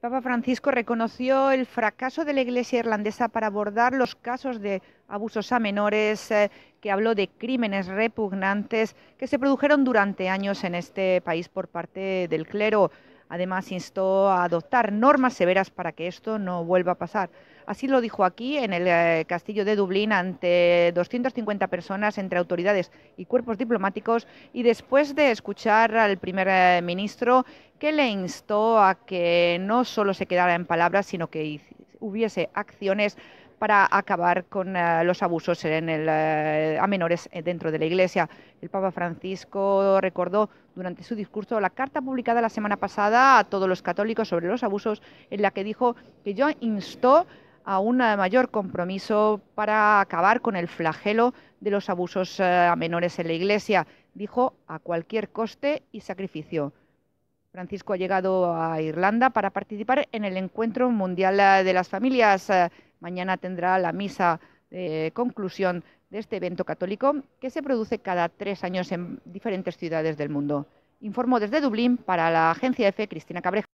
El Papa Francisco reconoció el fracaso de la Iglesia irlandesa para abordar los casos de abusos a menores, eh, que habló de crímenes repugnantes que se produjeron durante años en este país por parte del clero. Además, instó a adoptar normas severas para que esto no vuelva a pasar. Así lo dijo aquí en el eh, castillo de Dublín ante 250 personas entre autoridades y cuerpos diplomáticos y después de escuchar al primer eh, ministro que le instó a que no solo se quedara en palabras, sino que hubiese acciones para acabar con eh, los abusos eh, a menores eh, dentro de la Iglesia. El Papa Francisco recordó durante su discurso la carta publicada la semana pasada a todos los católicos sobre los abusos, en la que dijo que yo instó a un mayor compromiso para acabar con el flagelo de los abusos a menores en la Iglesia, dijo a cualquier coste y sacrificio. Francisco ha llegado a Irlanda para participar en el Encuentro Mundial de las Familias Mañana tendrá la misa de conclusión de este evento católico que se produce cada tres años en diferentes ciudades del mundo. Informo desde Dublín para la agencia EFE Cristina Cabreja.